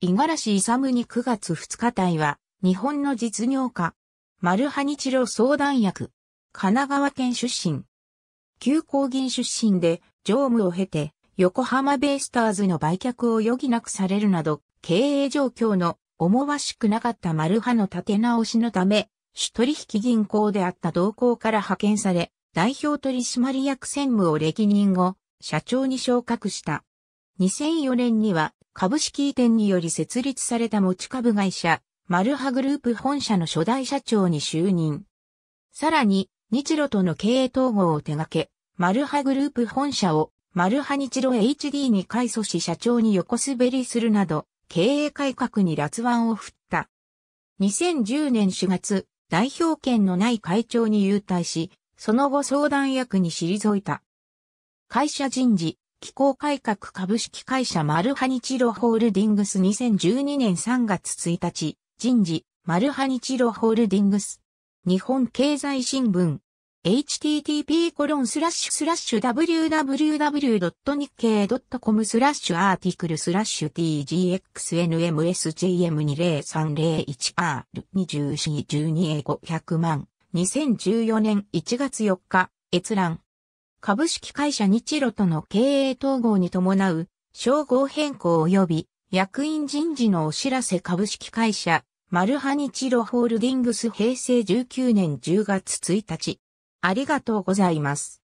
五十嵐勇に9月2日隊は、日本の実業家、マルハ露ロ相談役、神奈川県出身。旧公銀出身で、常務を経て、横浜ベイスターズの売却を余儀なくされるなど、経営状況の思わしくなかったマルハの立て直しのため、主取引銀行であった同行から派遣され、代表取締役専務を歴任後、社長に昇格した。2004年には、株式移転により設立された持ち株会社、マルハグループ本社の初代社長に就任。さらに、日露との経営統合を手掛け、マルハグループ本社をマルハ日露 HD に改組し社長に横滑りするなど、経営改革に辣腕を振った。2010年4月、代表権のない会長に優待し、その後相談役に退いた。会社人事、機構改革株式会社マルハニチロホールディングス2012年3月1日、人事、マルハニチロホールディングス。日本経済新聞。http コロンスラッシュスラッシュ www.nikkei.com スラッシュアーティクルスラッシュ tgxnmsjm200301r2412a500 万2014年1月4日閲覧株式会社日露との経営統合に伴う、称号変更及び役員人事のお知らせ株式会社、マルハ日露ホールディングス平成19年10月1日。ありがとうございます。